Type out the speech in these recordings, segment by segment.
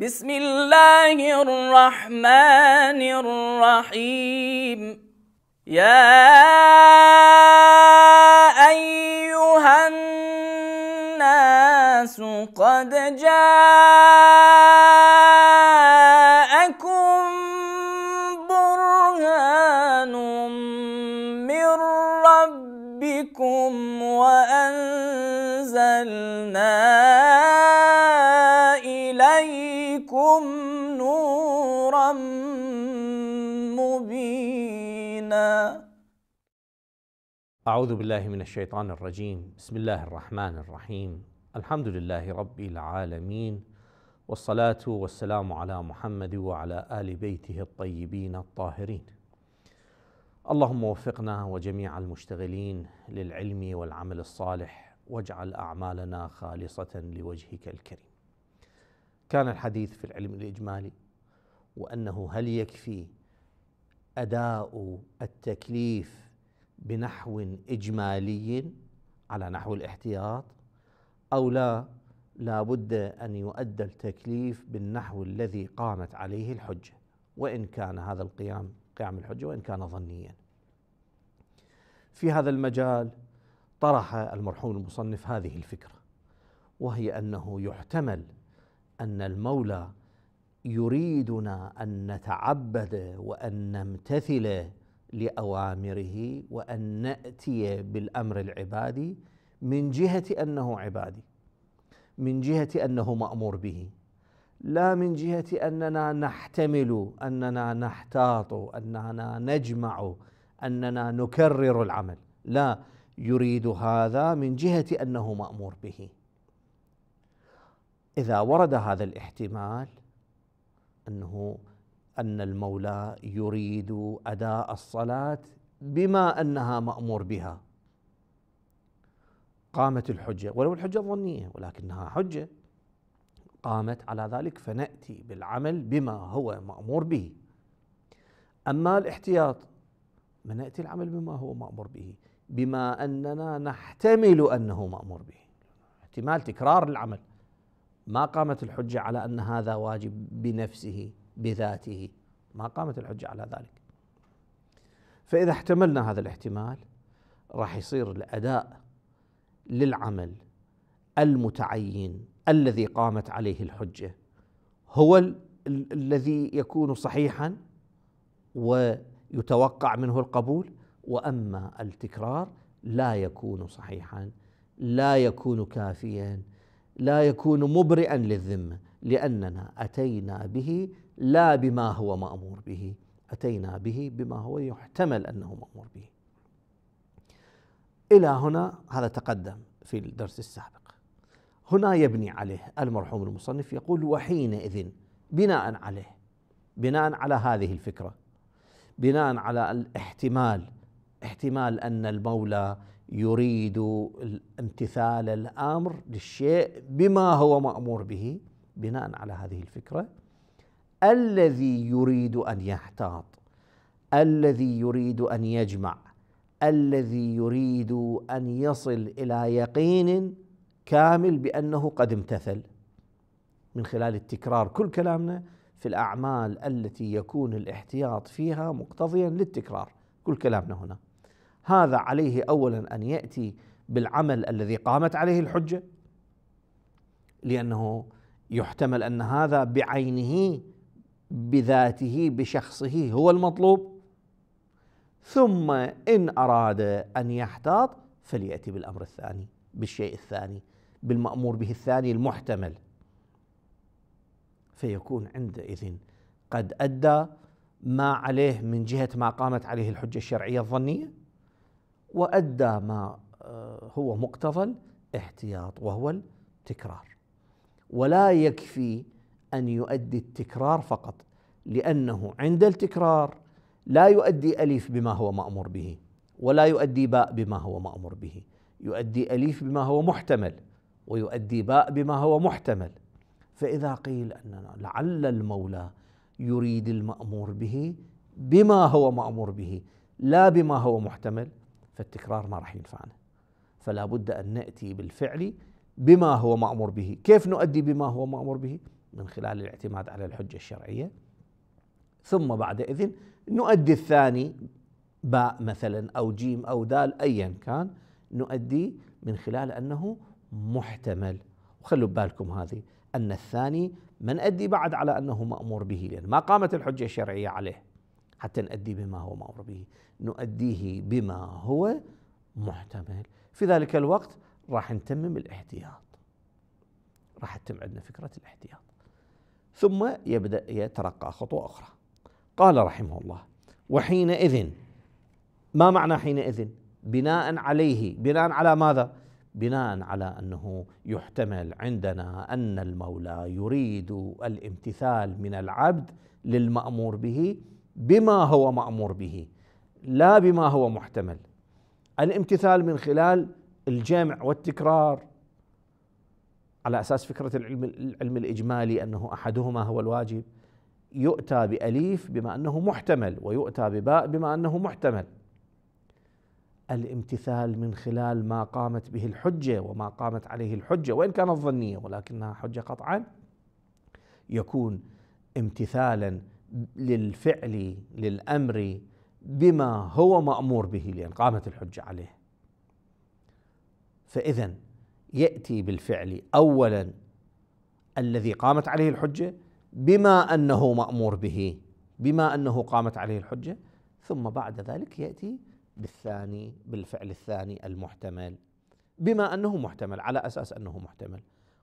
بسم الله الرحمن الرحيم يا أيها الناس قد جاءت أعوذ بالله من الشيطان الرجيم، بسم الله الرحمن الرحيم، الحمد لله رب العالمين، والصلاة والسلام على محمد وعلى آل بيته الطيبين الطاهرين. اللهم وفقنا وجميع المشتغلين للعلم والعمل الصالح، واجعل أعمالنا خالصة لوجهك الكريم. كان الحديث في العلم الإجمالي وأنه هل يكفي أداء التكليف بنحو إجمالي على نحو الاحتياط أو لا لا بد أن يؤدى التكليف بالنحو الذي قامت عليه الحجة وإن كان هذا القيام قيام الحجة وإن كان ظنيا في هذا المجال طرح المرحوم المصنف هذه الفكرة وهي أنه يحتمل أن المولى يريدنا أن نتعبد وأن نمتثل لاوامره وان ناتي بالامر العبادي من جهه انه عبادي من جهه انه مامور به لا من جهه اننا نحتمل اننا نحتاط اننا نجمع اننا نكرر العمل لا يريد هذا من جهه انه مامور به اذا ورد هذا الاحتمال انه ان المولى يريد اداء الصلاه بما انها مامور بها قامت الحجه ولو الحجه الظنيه ولكنها حجه قامت على ذلك فناتي بالعمل بما هو مامور به اما الاحتياط فناتي العمل بما هو مامور به بما اننا نحتمل انه مامور به احتمال تكرار العمل ما قامت الحجه على ان هذا واجب بنفسه بذاته ما قامت الحجة على ذلك فإذا احتملنا هذا الاحتمال راح يصير الأداء للعمل المتعين الذي قامت عليه الحجة هو ال- ال- الذي يكون صحيحا ويتوقع منه القبول وأما التكرار لا يكون صحيحا لا يكون كافيا لا يكون مبرئا للذمه لاننا اتينا به لا بما هو مامور به اتينا به بما هو يحتمل انه مامور به الى هنا هذا تقدم في الدرس السابق هنا يبني عليه المرحوم المصنف يقول وحينئذ بناء عليه بناء على هذه الفكره بناء على الاحتمال احتمال ان المولى يريد امتثال الامر للشيء بما هو مامور به بناء على هذه الفكره الذي يريد ان يحتاط الذي يريد ان يجمع الذي يريد ان يصل الى يقين كامل بانه قد امتثل من خلال التكرار كل كلامنا في الاعمال التي يكون الاحتياط فيها مقتضيا للتكرار كل كلامنا هنا هذا عليه اولا ان ياتي بالعمل الذي قامت عليه الحجه لانه يحتمل ان هذا بعينه بذاته بشخصه هو المطلوب ثم ان اراد ان يحتاط فلياتي بالامر الثاني بالشيء الثاني بالمامور به الثاني المحتمل فيكون عندئذ قد ادى ما عليه من جهه ما قامت عليه الحجه الشرعيه الظنيه وادى ما آه، هو مقتضى الاحتياط وهو التكرار ولا يكفي ان يؤدي التكرار فقط لانه عند التكرار لا يؤدي اليف بما هو مامور به ولا يؤدي باء بما هو مامور به يؤدي اليف بما هو محتمل ويؤدي باء بما هو محتمل فاذا قيل اننا لعل المولى يريد المامور به بما هو مامور به لا بما هو محتمل فالتكرار ما راح ينفعنا فلا بد ان ناتي بالفعل بما هو مامور به كيف نؤدي بما هو مامور به من خلال الاعتماد على الحجة الشرعية ثم بعد إذن نؤدي الثاني باء مثلا أو جيم أو دال أيا كان نؤدي من خلال أنه محتمل وخلوا ببالكم هذه أن الثاني ما أدي بعد على أنه مأمور به لأن ما قامت الحجة الشرعية عليه حتى نؤدي بما هو مأمور به نؤديه بما هو محتمل في ذلك الوقت راح نتمم الاحتياط راح تتم عندنا فكرة الاحتياط ثم يبدأ يترقى خطوة أخرى قال رحمه الله وحينئذ ما معنى حينئذ بناء عليه بناء على ماذا بناء على انه يحتمل عندنا ان المولى يريد الامتثال من العبد للمامور به بما هو مامور به لا بما هو محتمل الامتثال من خلال الجمع والتكرار على اساس فكره العلم العلم الاجمالي انه احدهما هو الواجب يؤتى باليف بما انه محتمل ويؤتى بباء بما انه محتمل الامتثال من خلال ما قامت به الحجه وما قامت عليه الحجه وان كانت ظنيه ولكنها حجه قطعا يكون امتثالا للفعل للامر بما هو مامور به لان قامت الحجه عليه فاذا ياتي بالفعل اولا الذي قامت عليه الحجه بما انه مامور به بما انه قامت عليه الحجه ثم بعد ذلك ياتي بالثاني بالفعل الثاني المحتمل بما انه محتمل على اساس انه محتمل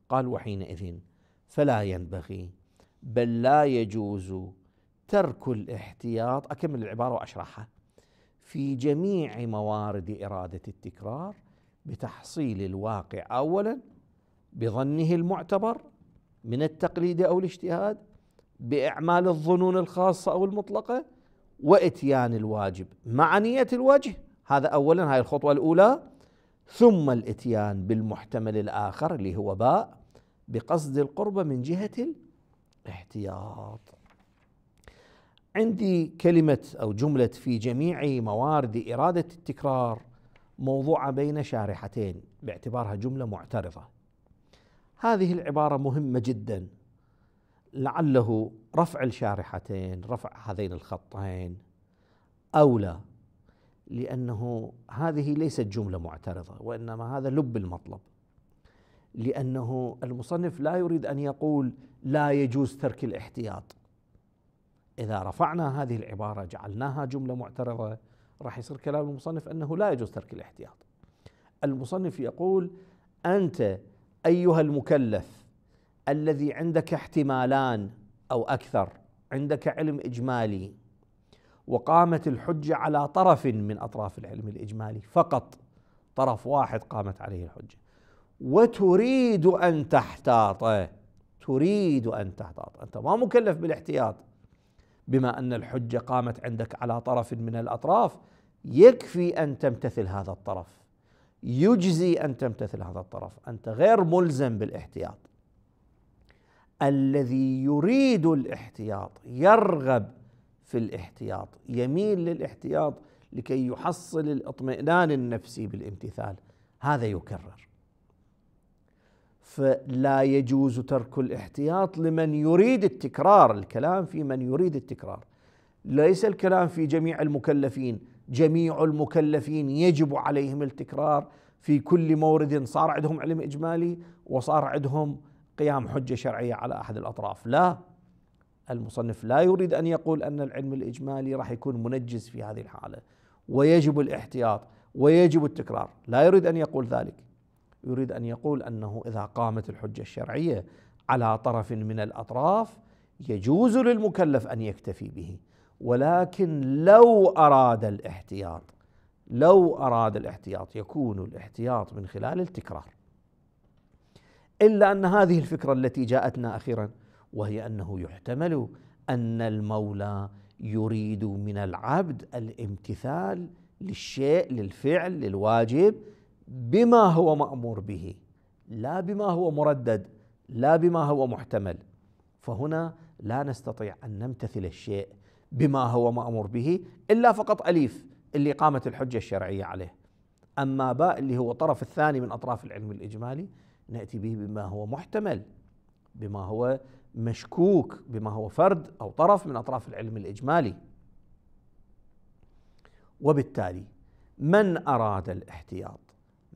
قال وحينئذ فلا ينبغي بل لا يجوز ترك الاحتياط اكمل العباره واشرحها في جميع موارد اراده التكرار بتحصيل الواقع اولا بظنه المعتبر من التقليد او الاجتهاد باعمال الظنون الخاصه او المطلقه واتيان الواجب مع نيه الوجه هذا اولا هاي الخطوه الاولى ثم الاتيان بالمحتمل الاخر اللي هو باء بقصد القربه من جهه الاحتياط عندي كلمه او جمله في جميع موارد اراده التكرار موضوعة بين شارحتين باعتبارها جملة معترضة هذه العبارة مهمة جدا لعله رفع الشارحتين رفع هذين الخطين أولى لأنه هذه ليست جملة معترضة وإنما هذا لب المطلب لأنه المصنف لا يريد أن يقول لا يجوز ترك الاحتياط إذا رفعنا هذه العبارة جعلناها جملة معترضة راح يصير كلام المصنف انه لا يجوز ترك الاحتياط. المصنف يقول انت ايها المكلف الذي عندك احتمالان او اكثر، عندك علم اجمالي وقامت الحجه على طرف من اطراف العلم الاجمالي فقط طرف واحد قامت عليه الحجه. وتريد ان تحتاط تريد ان تحتاط، انت ما مكلف بالاحتياط بما ان الحجه قامت عندك على طرف من الاطراف يكفي ان تمتثل هذا الطرف يجزي ان تمتثل هذا الطرف انت غير ملزم بالاحتياط الذي يريد الاحتياط يرغب في الاحتياط يميل للاحتياط لكي يحصل الاطمئنان النفسي بالامتثال هذا يكرر فلا يجوز ترك الاحتياط لمن يريد التكرار الكلام في من يريد التكرار ليس الكلام في جميع المكلفين جميع المكلفين يجب عليهم التكرار في كل مورد صار عندهم علم اجمالي وصار عندهم قيام حجه شرعيه على احد الاطراف لا المصنف لا يريد ان يقول ان العلم الاجمالي راح يكون منجز في هذه الحاله ويجب الاحتياط ويجب التكرار لا يريد ان يقول ذلك يريد ان يقول انه اذا قامت الحجه الشرعيه على طرف من الاطراف يجوز للمكلف ان يكتفي به ولكن لو اراد الاحتياط لو اراد الاحتياط يكون الاحتياط من خلال التكرار الا ان هذه الفكره التي جاءتنا اخيرا وهي انه يحتمل ان المولى يريد من العبد الامتثال للشيء للفعل للواجب بما هو مامور به لا بما هو مردد لا بما هو محتمل فهنا لا نستطيع ان نمتثل الشيء بما هو مامور به الا فقط اليف اللي قامت الحجه الشرعيه عليه اما باء اللي هو طرف الثاني من اطراف العلم الاجمالي ناتي به بما هو محتمل بما هو مشكوك بما هو فرد او طرف من اطراف العلم الاجمالي وبالتالي من اراد الاحتياط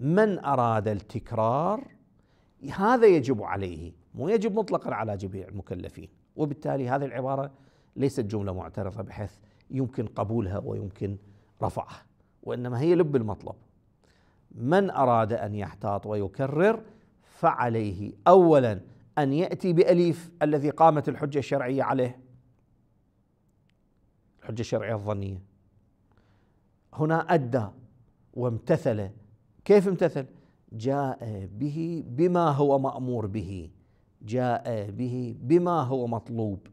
من أراد التكرار هذا يجب عليه مو يجب مطلقا على جميع المكلفين وبالتالي هذه العبارة ليست جملة معترضة بحيث يمكن قبولها ويمكن رفعها وإنما هي لب المطلب من أراد أن يحتاط ويكرر فعليه أولا أن يأتي بأليف الذي قامت الحجة الشرعية عليه الحجة الشرعية الظنية هنا أدى وامتثل كيف امتثل؟ جاء به بما هو مأمور به جاء به بما هو مطلوب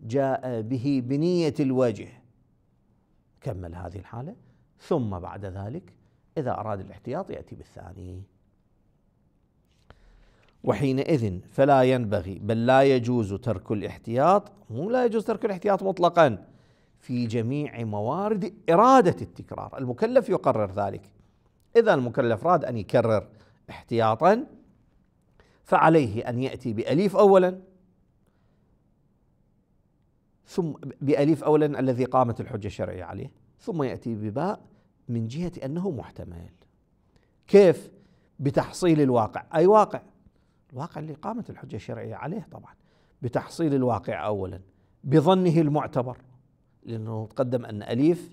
جاء به بنية الوجه كمل هذه الحالة ثم بعد ذلك إذا أراد الاحتياط يأتي بالثاني وحينئذ فلا ينبغي بل لا يجوز ترك الاحتياط مو لا يجوز ترك الاحتياط مطلقا في جميع موارد إرادة التكرار المكلف يقرر ذلك إذا المكلف راد أن يكرر احتياطا فعليه أن يأتي بأليف أولا ثم بأليف أولا الذي قامت الحجة الشرعية عليه ثم يأتي بباء من جهة أنه محتمل كيف؟ بتحصيل الواقع أي واقع؟ الواقع اللي قامت الحجة الشرعية عليه طبعا بتحصيل الواقع أولا بظنه المعتبر لأنه تقدم أن أليف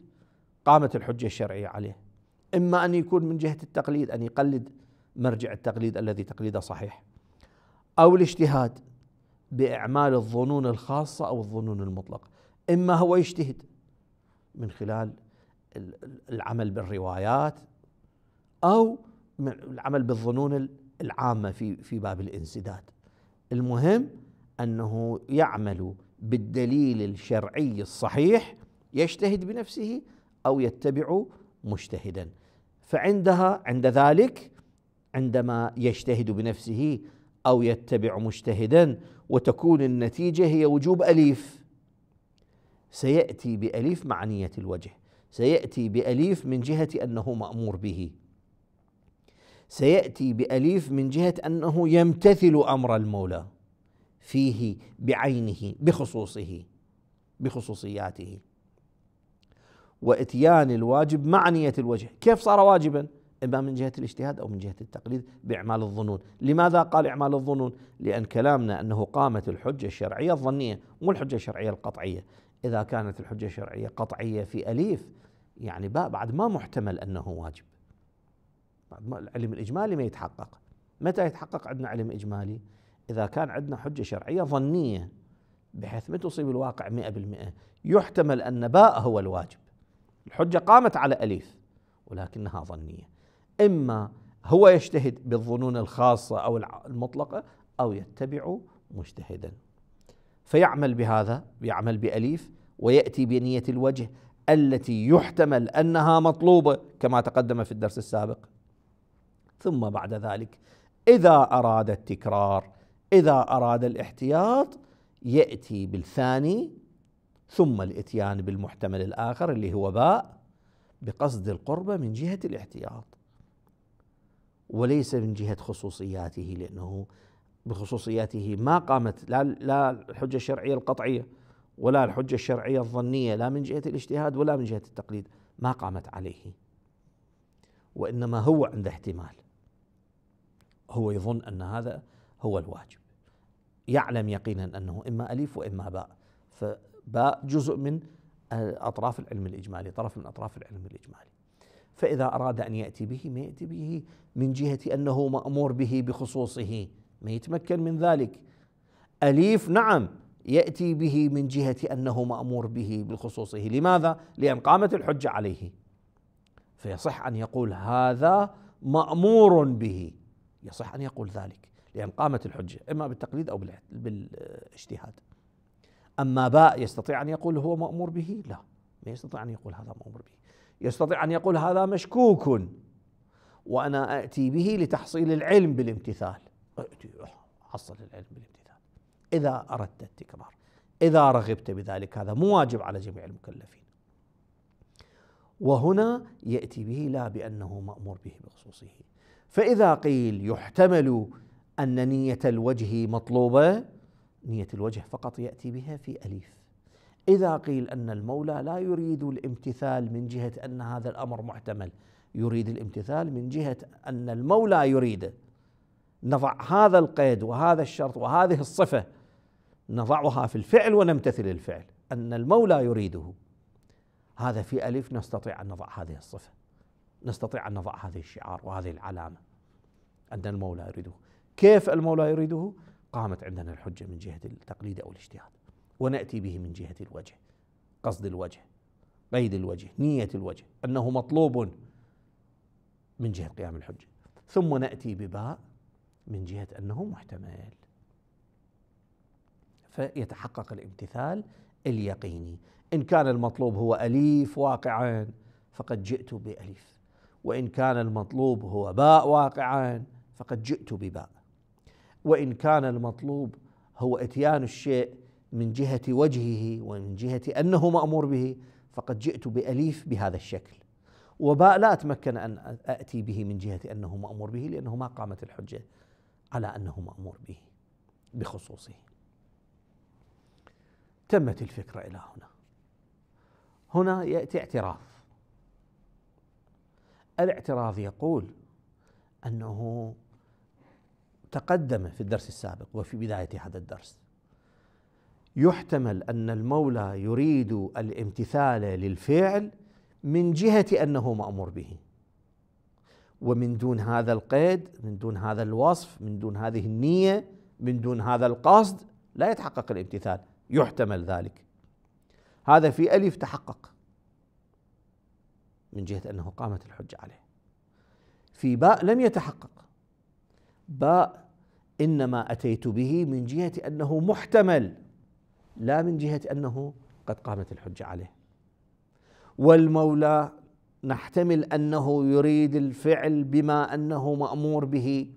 قامت الحجة الشرعية عليه إما أن يكون من جهة التقليد أن يقلد مرجع التقليد الذي تقليده صحيح أو الاجتهاد بإعمال الظنون الخاصة أو الظنون المطلقة إما هو يجتهد من خلال العمل بالروايات أو العمل بالظنون العامة في في باب الانسداد المهم أنه يعمل بالدليل الشرعي الصحيح يجتهد بنفسه أو يتبع مجتهدا فعندها عند ذلك عندما يجتهد بنفسه او يتبع مجتهدا وتكون النتيجه هي وجوب اليف سياتي باليف مع نيه الوجه سياتي باليف من جهه انه مامور به سياتي باليف من جهه انه يمتثل امر المولى فيه بعينه بخصوصه بخصوصياته واتيان الواجب مع نيه الوجه، كيف صار واجبا؟ اما من جهه الاجتهاد او من جهه التقليد باعمال الظنون، لماذا قال اعمال الظنون؟ لان كلامنا انه قامت الحجه الشرعيه الظنيه، مو الحجه الشرعيه القطعيه، اذا كانت الحجه الشرعيه قطعيه في اليف يعني بعد ما محتمل انه واجب. بعد ما العلم الاجمالي ما يتحقق. متى يتحقق عندنا علم اجمالي؟ اذا كان عندنا حجه شرعيه ظنيه بحيث ما تصيب الواقع 100% يحتمل ان باء هو الواجب الحجة قامت على أليف ولكنها ظنية إما هو يجتهد بالظنون الخاصة أو المطلقة أو يتبع مجتهدا فيعمل بهذا يعمل بأليف ويأتي بنية الوجه التي يحتمل أنها مطلوبة كما تقدم في الدرس السابق ثم بعد ذلك إذا أراد التكرار إذا أراد الاحتياط يأتي بالثاني ثم الاتيان بالمحتمل الاخر اللي هو باء بقصد القربه من جهه الاحتياط وليس من جهه خصوصياته لانه بخصوصياته ما قامت لا لا الحجه الشرعيه القطعيه ولا الحجه الشرعيه الظنيه لا من جهه الاجتهاد ولا من جهه التقليد ما قامت عليه وانما هو عند احتمال هو يظن ان هذا هو الواجب يعلم يقينا انه اما أليف واما باء باء جزء من أطراف العلم الإجمالي طرف من أطراف العلم الإجمالي فإذا أراد أن يأتي به ما يأتي به من جهة أنه مأمور به بخصوصه ما يتمكن من ذلك أليف نعم يأتي به من جهة أنه مأمور به بخصوصه لماذا؟ لأن قامت الحجة عليه فيصح أن يقول هذا مأمور به يصح أن يقول ذلك لأن قامت الحجة إما بالتقليد أو بالاجتهاد أما باء يستطيع أن يقول هو مأمور به لا ما يستطيع أن يقول هذا مأمور به يستطيع أن يقول هذا مشكوك وأنا أتي به لتحصيل العلم بالامتثال حصل العلم بالامتثال إذا أردت التكرار إذا رغبت بذلك هذا مو واجب على جميع المكلفين وهنا يأتي به لا بأنه مأمور به بخصوصه فإذا قيل يحتمل أن نية الوجه مطلوبة نية الوجه فقط يأتي بها في أليف إذا قيل أن المولى لا يريد الامتثال من جهة أن هذا الأمر محتمل يريد الامتثال من جهة أن المولى يريده نضع هذا القيد وهذا الشرط وهذه الصفة نضعها في الفعل ونمتثل الفعل أن المولى يريده هذا في ألف نستطيع أن نضع هذه الصفة نستطيع أن نضع هذه الشعار وهذه العلامة أن المولى يريده كيف المولى يريده قامت عندنا الحجة من جهة التقليد أو الاجتهاد ونأتي به من جهة الوجه قصد الوجه قيد الوجه نية الوجه أنه مطلوب من جهة قيام الحجة ثم نأتي بباء من جهة أنه محتمل فيتحقق الامتثال اليقيني إن كان المطلوب هو أليف واقعا فقد جئت بأليف وإن كان المطلوب هو باء واقعا فقد جئت بباء وان كان المطلوب هو اتيان الشيء من جهه وجهه ومن جهه انه مامور به فقد جئت باليف بهذا الشكل وباء لا اتمكن ان اتي به من جهه انه مامور به لانه ما قامت الحجه على انه مامور به بخصوصه تمت الفكره الى هنا هنا ياتي اعتراف الاعتراف يقول انه تقدم في الدرس السابق وفي بداية هذا الدرس يحتمل أن المولى يريد الامتثال للفعل من جهة أنه مأمور به ومن دون هذا القيد من دون هذا الوصف من دون هذه النية من دون هذا القصد لا يتحقق الامتثال يحتمل ذلك هذا في ألف تحقق من جهة أنه قامت الحجة عليه في باء لم يتحقق باء انما اتيت به من جهه انه محتمل لا من جهه انه قد قامت الحجه عليه والمولى نحتمل انه يريد الفعل بما انه مامور به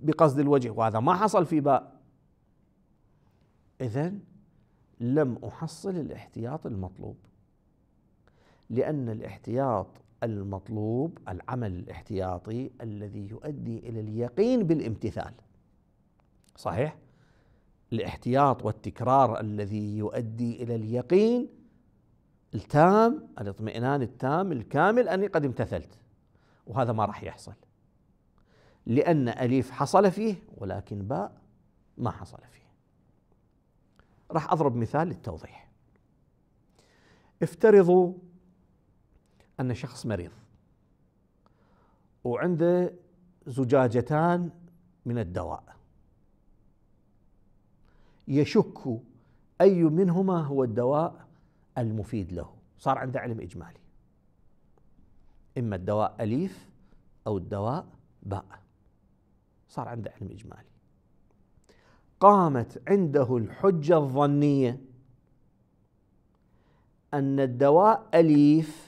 بقصد الوجه وهذا ما حصل في باء اذا لم احصل الاحتياط المطلوب لان الاحتياط المطلوب العمل الاحتياطي الذي يؤدي الى اليقين بالامتثال صحيح الاحتياط والتكرار الذي يؤدي الى اليقين التام الاطمئنان التام الكامل اني قد امتثلت وهذا ما راح يحصل لان اليف حصل فيه ولكن باء ما حصل فيه راح اضرب مثال للتوضيح افترضوا أن شخص مريض وعنده زجاجتان من الدواء يشك أي منهما هو الدواء المفيد له صار عنده علم إجمالي إما الدواء أليف أو الدواء باء صار عنده علم إجمالي قامت عنده الحجة الظنية أن الدواء أليف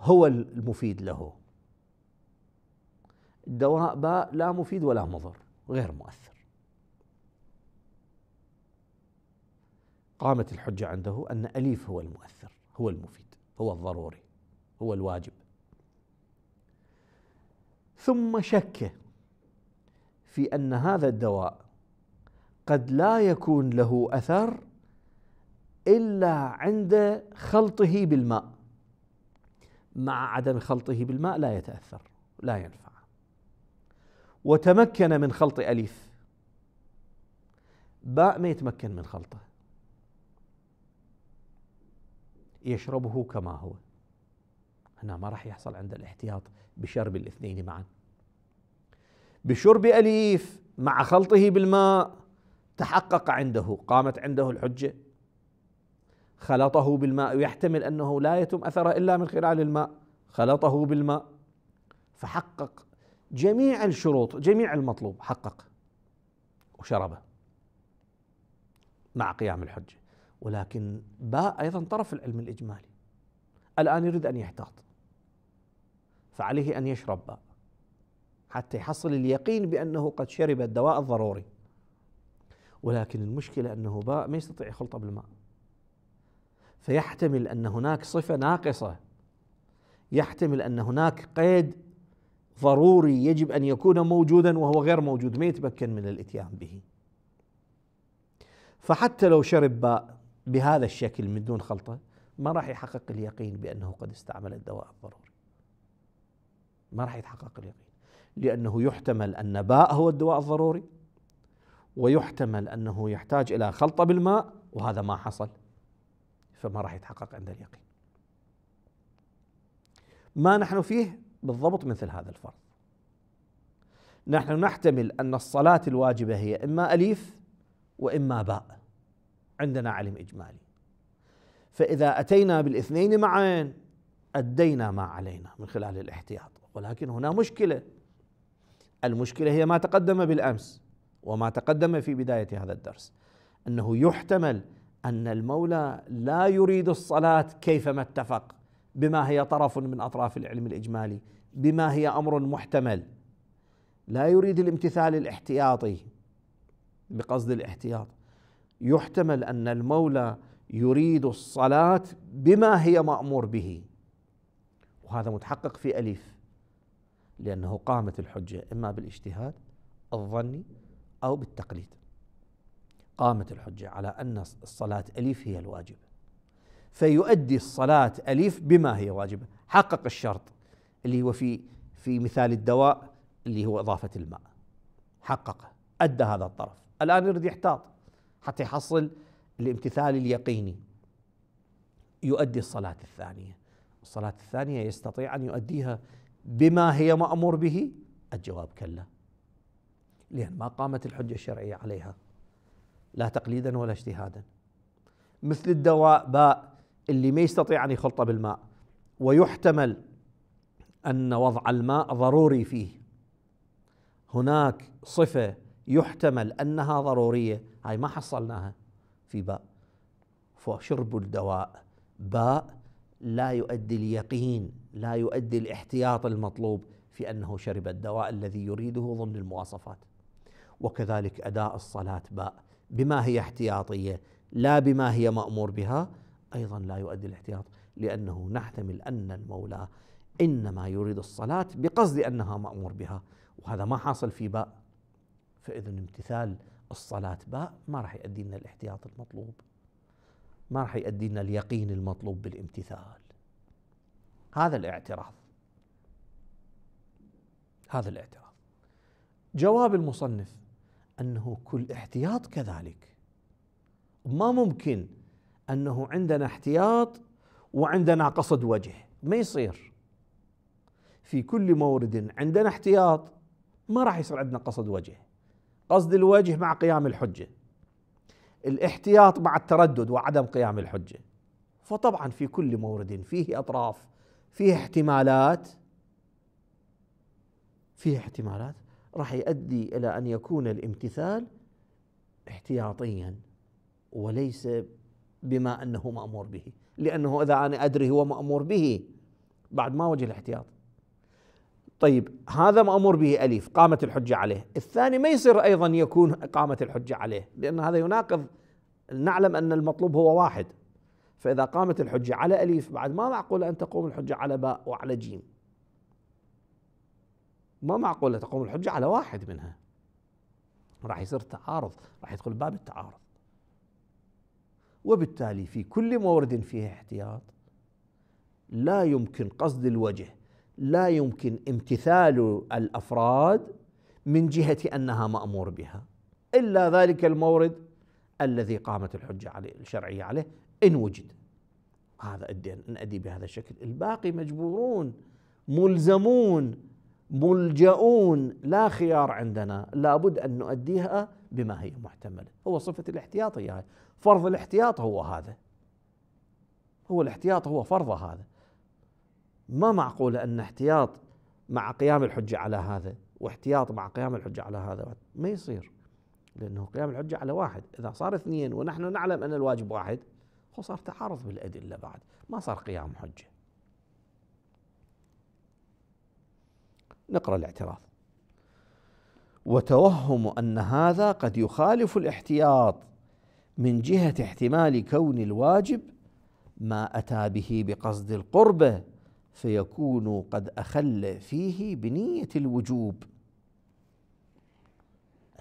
هو المفيد له الدواء باء لا مفيد ولا مضر غير مؤثر قامت الحجة عنده أن أليف هو المؤثر هو المفيد هو الضروري هو الواجب ثم شك في أن هذا الدواء قد لا يكون له أثر إلا عند خلطه بالماء مع عدم خلطه بالماء لا يتأثر لا ينفع وتمكن من خلط أليف باء ما يتمكن من خلطه يشربه كما هو هنا ما راح يحصل عند الاحتياط بشرب الاثنين معا بشرب أليف مع خلطه بالماء تحقق عنده قامت عنده الحجة خلطه بالماء ويحتمل انه لا يتم اثره الا من خلال الماء خلطه بالماء فحقق جميع الشروط جميع المطلوب حقق وشربه مع قيام الحجه ولكن باء ايضا طرف العلم الاجمالي الان يريد ان يحتاط فعليه ان يشرب باء حتى يحصل اليقين بانه قد شرب الدواء الضروري ولكن المشكله انه باء ما يستطيع يخلطه بالماء فيحتمل ان هناك صفه ناقصه يحتمل ان هناك قيد ضروري يجب ان يكون موجودا وهو غير موجود ما يتمكن من الاتيان به فحتى لو شرب باء بهذا الشكل من دون خلطه ما راح يحقق اليقين بانه قد استعمل الدواء الضروري ما راح يتحقق اليقين لانه يحتمل ان باء هو الدواء الضروري ويحتمل انه يحتاج الى خلطه بالماء وهذا ما حصل فما راح يتحقق عند اليقين ما نحن فيه بالضبط مثل هذا الفرض نحن نحتمل أن الصلاة الواجبة هي إما أليف وإما باء عندنا علم إجمالي فإذا أتينا بالاثنين معا أدينا ما علينا من خلال الاحتياط ولكن هنا مشكلة المشكلة هي ما تقدم بالأمس وما تقدم في بداية هذا الدرس أنه يحتمل ان المولى لا يريد الصلاه كيفما اتفق بما هي طرف من اطراف العلم الاجمالي بما هي امر محتمل لا يريد الامتثال الاحتياطي بقصد الاحتياط يحتمل ان المولى يريد الصلاه بما هي مامور به وهذا متحقق في اليف لانه قامت الحجه اما بالاجتهاد الظني او بالتقليد قامت الحجة على أن الصلاة أليف هي الواجبة فيؤدي الصلاة أليف بما هي واجبة حقق الشرط اللي هو في في مثال الدواء اللي هو إضافة الماء حققه أدى هذا الطرف الآن يريد يحتاط حتى يحصل الامتثال اليقيني يؤدي الصلاة الثانية الصلاة الثانية يستطيع أن يؤديها بما هي مأمور به الجواب كلا لأن ما قامت الحجة الشرعية عليها لا تقليدا ولا اجتهادا مثل الدواء باء اللي ما يستطيع ان يخلطه بالماء ويحتمل ان وضع الماء ضروري فيه هناك صفه يحتمل انها ضروريه هاي ما حصلناها في باء فشرب الدواء باء لا يؤدي اليقين لا يؤدي الاحتياط المطلوب في انه شرب الدواء الذي يريده ضمن المواصفات وكذلك اداء الصلاه باء بما هي احتياطيه لا بما هي مامور بها ايضا لا يؤدي الاحتياط لانه نحتمل ان المولى انما يريد الصلاه بقصد انها مامور بها وهذا ما حاصل في باء فاذا امتثال الصلاه باء ما راح يؤدي لنا الاحتياط المطلوب ما راح يؤدي لنا اليقين المطلوب بالامتثال هذا الاعتراض هذا الاعتراض جواب المصنف أنه كل احتياط كذلك ما ممكن أنه عندنا احتياط وعندنا قصد وجه ما يصير في كل مورد عندنا احتياط ما راح يصير عندنا قصد وجه قصد الوجه مع قيام الحجه الاحتياط مع التردد وعدم قيام الحجه فطبعا في كل مورد فيه اطراف فيه احتمالات فيه احتمالات راح يؤدي الى ان يكون الامتثال احتياطيا وليس بما انه مامور به، لانه اذا انا ادري هو مامور به بعد ما وجه الاحتياط. طيب هذا مامور به اليف قامت الحجه عليه، الثاني ما يصير ايضا يكون قامت الحجه عليه، لان هذا يناقض نعلم ان المطلوب هو واحد. فاذا قامت الحجه على اليف بعد ما معقول ان تقوم الحجه على باء وعلى جيم. ما معقولة تقوم الحجة على واحد منها راح يصير تعارض راح يدخل باب التعارض وبالتالي في كل مورد فيه احتياط لا يمكن قصد الوجه لا يمكن امتثال الافراد من جهه انها مامور بها الا ذلك المورد الذي قامت الحجه عليه الشرعيه عليه ان وجد هذا الدين نأدي بهذا الشكل الباقي مجبورون ملزمون ملجؤون لا خيار عندنا لابد أن نؤديها بما هي محتملة هو صفة الاحتياط هي هاي فرض الاحتياط هو هذا هو الاحتياط هو فرض هذا ما معقول أن احتياط مع قيام الحجة على هذا واحتياط مع قيام الحجة على هذا ما يصير لأنه قيام الحجة على واحد إذا صار اثنين ونحن نعلم أن الواجب واحد هو صار تعارض بالأدلة بعد ما صار قيام حجة نقرأ الاعتراض وتوهم أن هذا قد يخالف الاحتياط من جهة احتمال كون الواجب ما أتى به بقصد القربة فيكون قد أخل فيه بنية الوجوب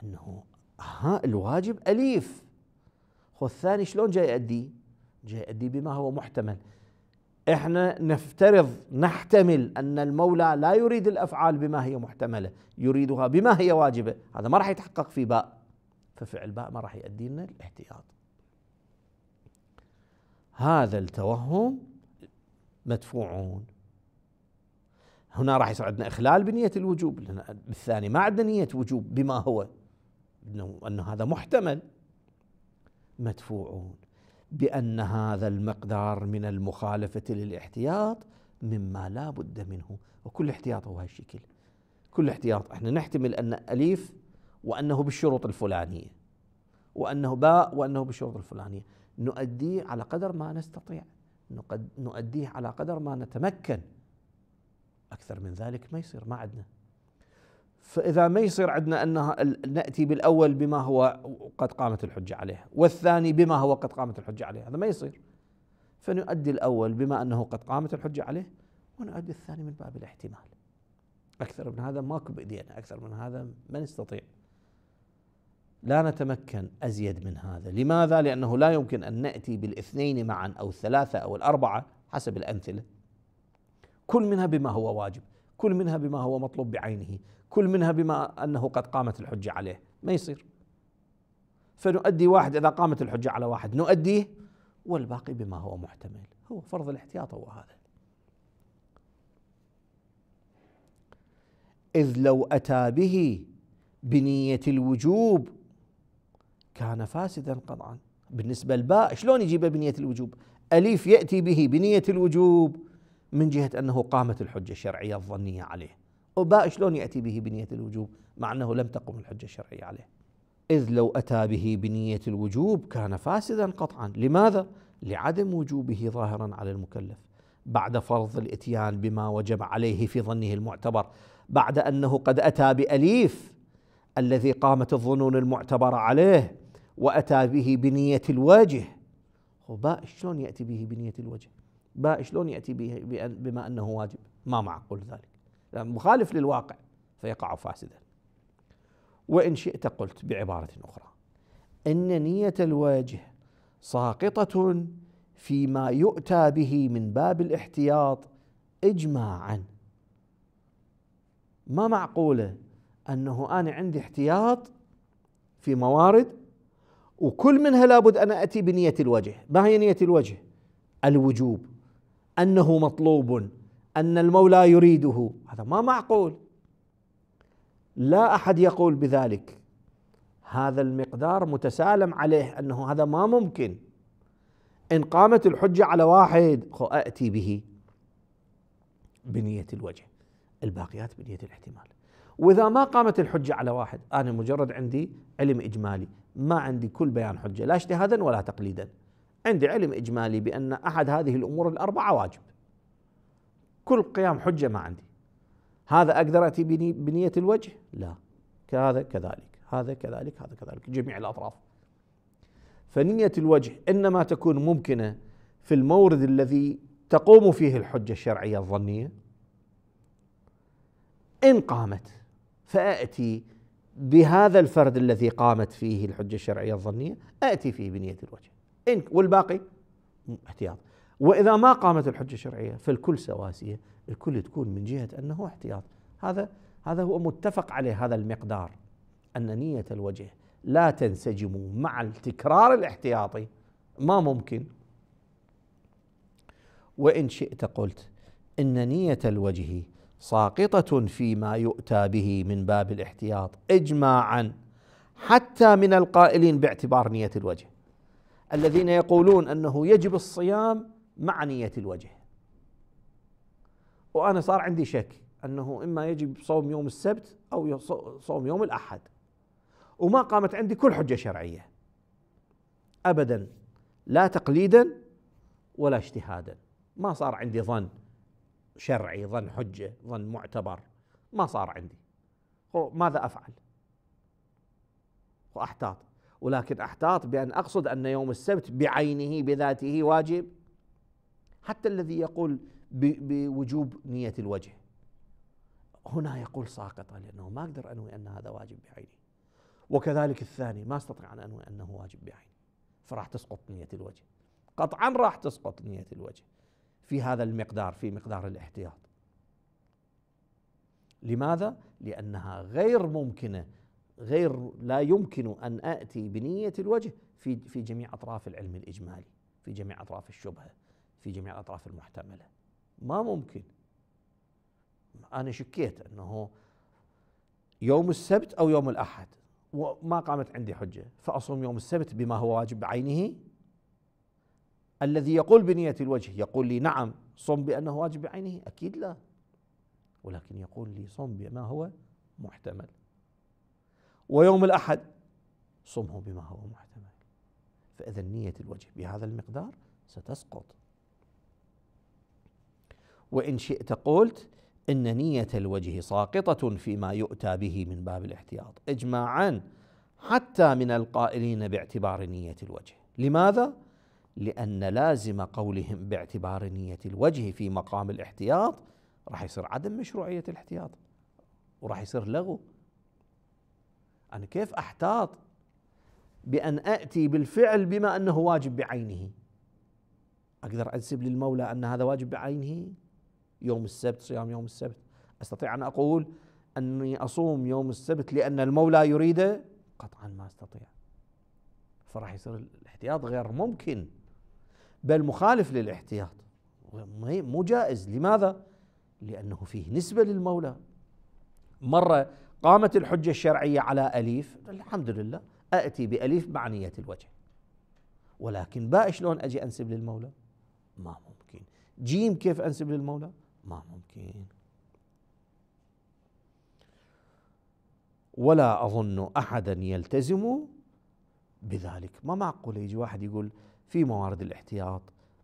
أنه ها الواجب أليف هو الثاني شلون جاي يؤدي؟ جاي يؤدي بما هو محتمل احنا نفترض نحتمل ان المولى لا يريد الافعال بما هي محتمله، يريدها بما هي واجبه، هذا ما راح يتحقق في باء. ففعل باء ما راح يؤدي لنا الاحتياط. هذا التوهم مدفوعون. هنا راح يصير عندنا اخلال بنيه الوجوب، بالثاني ما عندنا نيه وجوب بما هو انه هذا محتمل مدفوعون بان هذا المقدار من المخالفه للاحتياط مما لا بد منه وكل احتياط هو هالشكل كل احتياط احنا نحتمل ان أليف وانه بالشروط الفلانيه وانه باء وانه بالشروط الفلانيه نؤديه على قدر ما نستطيع نؤديه على قدر ما نتمكن اكثر من ذلك ما يصير ما عندنا فإذا ما يصير عندنا أن نأتي بالأول بما هو قد قامت الحجة عليه والثاني بما هو قد قامت الحجة عليه هذا ما يصير فنؤدي الأول بما أنه قد قامت الحجة عليه ونؤدي الثاني من باب الاحتمال أكثر من هذا ما بإيدينا أكثر من هذا ما نستطيع لا نتمكن أزيد من هذا لماذا؟ لأنه لا يمكن أن نأتي بالاثنين معا أو الثلاثة أو الأربعة حسب الأمثلة كل منها بما هو واجب كل منها بما هو مطلوب بعينه كل منها بما أنه قد قامت الحجة عليه ما يصير فنؤدي واحد إذا قامت الحجة على واحد نؤديه والباقي بما هو محتمل هو فرض الاحتياط هو هذا إذ لو أتى به بنية الوجوب كان فاسدا قطعا بالنسبة الباء شلون يجيبه بنية الوجوب أليف يأتي به بنية الوجوب من جهة أنه قامت الحجة الشرعية الظنية عليه وباء شلون يأتي به بنية الوجوب مع أنه لم تقم الحجة الشرعية عليه إذ لو أتى به بنية الوجوب كان فاسدا قطعا لماذا؟ لعدم وجوبه ظاهرا على المكلف بعد فرض الاتيان بما وجب عليه في ظنه المعتبر بعد انه قد اتى باليف الذي قامت الظنون المعتبره عليه واتى به بنيه الوجه وباء شلون ياتي به بنيه الوجه باء شلون ياتي بما انه واجب ما معقول ذلك مخالف للواقع فيقع فاسدا وان شئت قلت بعباره اخرى ان نيه الوجه ساقطه فيما يؤتى به من باب الاحتياط اجماعا ما معقوله انه انا عندي احتياط في موارد وكل منها لابد ان اتي بنيه الوجه ما هي نيه الوجه الوجوب انه مطلوب ان المولى يريده هذا ما معقول لا احد يقول بذلك هذا المقدار متسالم عليه انه هذا ما ممكن ان قامت الحجه على واحد أأتي به بنيه الوجه الباقيات بنيه الاحتمال واذا ما قامت الحجه على واحد انا مجرد عندي علم اجمالي ما عندي كل بيان حجه لا اجتهادا ولا تقليدا عندي علم اجمالي بان احد هذه الامور الاربعه واجب كل قيام حجه ما عندي هذا اقدر اتي بنيه الوجه لا هذا كذلك هذا كذلك هذا كذلك جميع الاطراف فنيه الوجه انما تكون ممكنه في المورد الذي تقوم فيه الحجه الشرعيه الظنيه ان قامت فاتي بهذا الفرد الذي قامت فيه الحجه الشرعيه الظنيه اتي فيه بنيه الوجه إن والباقي احتياط وإذا ما قامت الحجة الشرعية فالكل سواسية الكل تكون من جهة أنه احتياط هذا هذا هو متفق عليه هذا المقدار أن نية الوجه لا تنسجم مع التكرار الاحتياطي ما ممكن وإن شئت قلت إن نية الوجه ساقطة فيما يؤتى به من باب الاحتياط إجماعا حتى من القائلين باعتبار نية الوجه الذين يقولون انه يجب الصيام مع نية الوجه وانا صار عندي شك انه اما يجب صوم يوم السبت او صوم يوم الاحد وما قامت عندي كل حجه شرعيه ابدا لا تقليدا ولا اجتهادا ما صار عندي ظن شرعي ظن حجه ظن معتبر ما صار عندي ماذا افعل واحتاط ولكن احتاط بان اقصد ان يوم السبت بعينه بذاته واجب حتى الذي يقول بوجوب نيه الوجه هنا يقول ساقطه لانه ما اقدر انوي ان هذا واجب بعينه وكذلك الثاني ما استطيع ان انوي انه واجب بعينه فراح تسقط نيه الوجه قطعا راح تسقط نيه الوجه في هذا المقدار في مقدار الاحتياط لماذا؟ لأنها غير ممكنة غير لا يمكن ان اتي بنيه الوجه في في جميع اطراف العلم الاجمالي، في جميع اطراف الشبهه، في جميع الاطراف المحتمله. ما ممكن. انا شكيت انه يوم السبت او يوم الاحد وما قامت عندي حجه، فاصوم يوم السبت بما هو واجب بعينه؟ الذي يقول بنيه الوجه يقول لي نعم صم بانه واجب بعينه؟ اكيد لا. ولكن يقول لي صم بما هو محتمل ويوم الأحد صمه بما هو محتمل فإذا نية الوجه بهذا المقدار ستسقط وإن شئت قلت إن نية الوجه ساقطة فيما يؤتى به من باب الاحتياط إجماعا حتى من القائلين باعتبار نية الوجه لماذا؟ لأن لازم قولهم باعتبار نية الوجه في مقام الاحتياط راح يصير عدم مشروعية الاحتياط وراح يصير لغو أنا كيف أحتاط بأن أأتي بالفعل بما أنه واجب بعينه أقدر أنسب للمولى أن هذا واجب بعينه يوم السبت صيام يوم السبت أستطيع أن أقول أني أصوم يوم السبت لأن المولى يريده قطعا ما أستطيع فراح يصير الاحتياط غير ممكن بل مخالف للاحتياط مو جائز لماذا؟ لأنه فيه نسبة للمولى مرة قامت الحجة الشرعية على أليف الحمد لله أأتي بأليف معنية الوجه ولكن باء شلون أجي أنسب للمولى ما ممكن جيم كيف أنسب للمولى ما ممكن ولا أظن أحدا يلتزم بذلك ما معقول يجي واحد يقول في موارد الاحتياط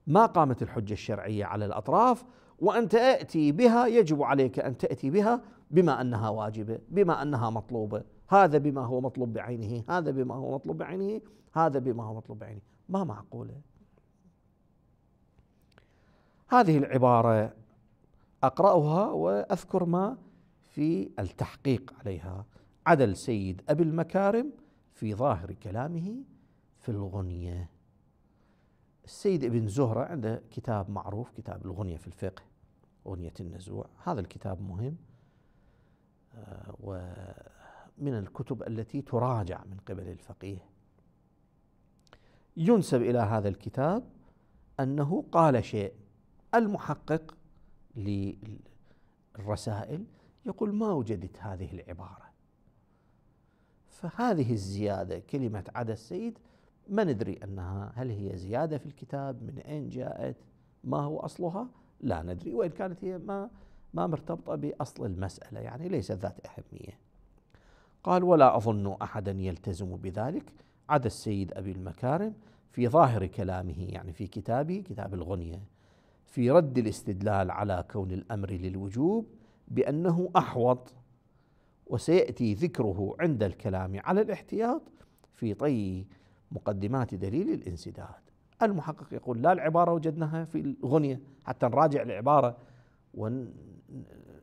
ما قامت الحجة الشرعية على الأطراف وأنت أأتي بها يجب عليك أن تأتي بها بما انها واجبه، بما انها مطلوبه، هذا بما هو مطلوب بعينه، هذا بما هو مطلوب بعينه، هذا بما هو مطلوب بعينه، ما معقوله. هذه العباره اقراها واذكر ما في التحقيق عليها عدل سيد ابي المكارم في ظاهر كلامه في الغنيه. السيد ابن زهره عنده كتاب معروف كتاب الغنيه في الفقه، اغنيه النزوع، هذا الكتاب مهم. ومن الكتب التي تراجع من قبل الفقيه ينسب الى هذا الكتاب انه قال شيء المحقق للرسائل يقول ما وجدت هذه العباره فهذه الزياده كلمه عدا السيد ما ندري انها هل هي زياده في الكتاب من اين جاءت ما هو اصلها لا ندري وان كانت هي ما ما مرتبطة بأصل المسألة يعني ليست ذات أهمية قال ولا أظن أحدا يلتزم بذلك عدا السيد أبي المكارم في ظاهر كلامه يعني في كتابه كتاب الغنية في رد الاستدلال على كون الأمر للوجوب بأنه أحوط وسيأتي ذكره عند الكلام على الاحتياط في طي مقدمات دليل الانسداد المحقق يقول لا العبارة وجدناها في الغنية حتى نراجع العبارة ون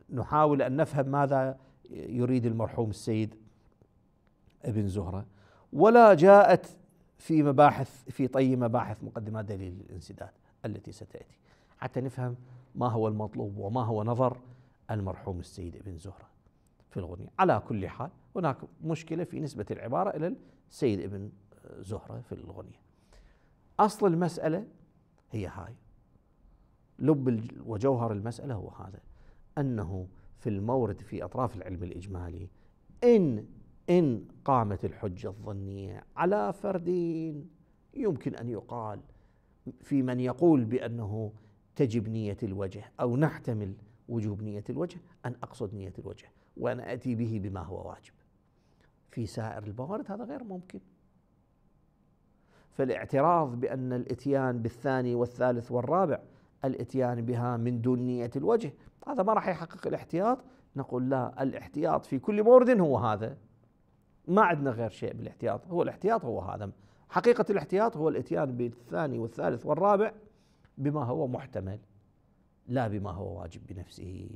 نحاول ان نفهم ماذا يريد المرحوم السيد ابن زهره ولا جاءت في مباحث في طي مباحث مقدمات دليل الانسداد التي ستاتي حتى نفهم ما هو المطلوب وما هو نظر المرحوم السيد ابن زهره في الغنية على كل حال هناك مشكلة في نسبة العبارة إلى السيد ابن زهرة في الغنية أصل المسألة هي هاي لب وجوهر المسألة هو هذا أنه في المورد في أطراف العلم الإجمالي إن إن قامت الحجة الظنية على فرد يمكن أن يقال في من يقول بأنه تجب نية الوجه أو نحتمل وجوب نية الوجه أن أقصد نية الوجه وأن أتي به بما هو واجب في سائر الموارد هذا غير ممكن فالاعتراض بأن الإتيان بالثاني والثالث والرابع الاتيان بها من دون نية الوجه هذا ما راح يحقق الاحتياط نقول لا الاحتياط في كل مورد هو هذا ما عندنا غير شيء بالاحتياط هو الاحتياط هو هذا حقيقة الاحتياط هو الاتيان بالثاني والثالث والرابع بما هو محتمل لا بما هو واجب بنفسه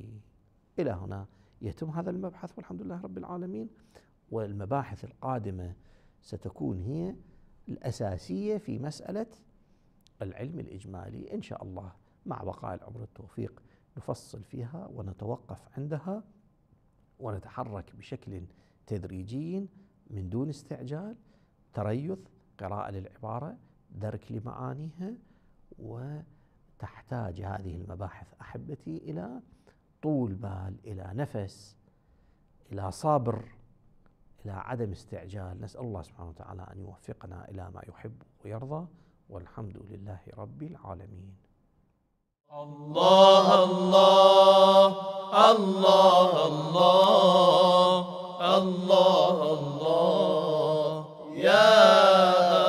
إلى هنا يتم هذا المبحث والحمد لله رب العالمين والمباحث القادمة ستكون هي الأساسية في مسألة العلم الإجمالي إن شاء الله مع بقاء العمر التوفيق نفصل فيها ونتوقف عندها ونتحرك بشكل تدريجي من دون استعجال تريث قراءة للعبارة درك لمعانيها وتحتاج هذه المباحث أحبتي إلى طول بال إلى نفس إلى صبر إلى عدم استعجال نسأل الله سبحانه وتعالى أن يوفقنا إلى ما يحب ويرضى والحمد لله رب العالمين Allah Allah Allah Allah Allah Allah Ya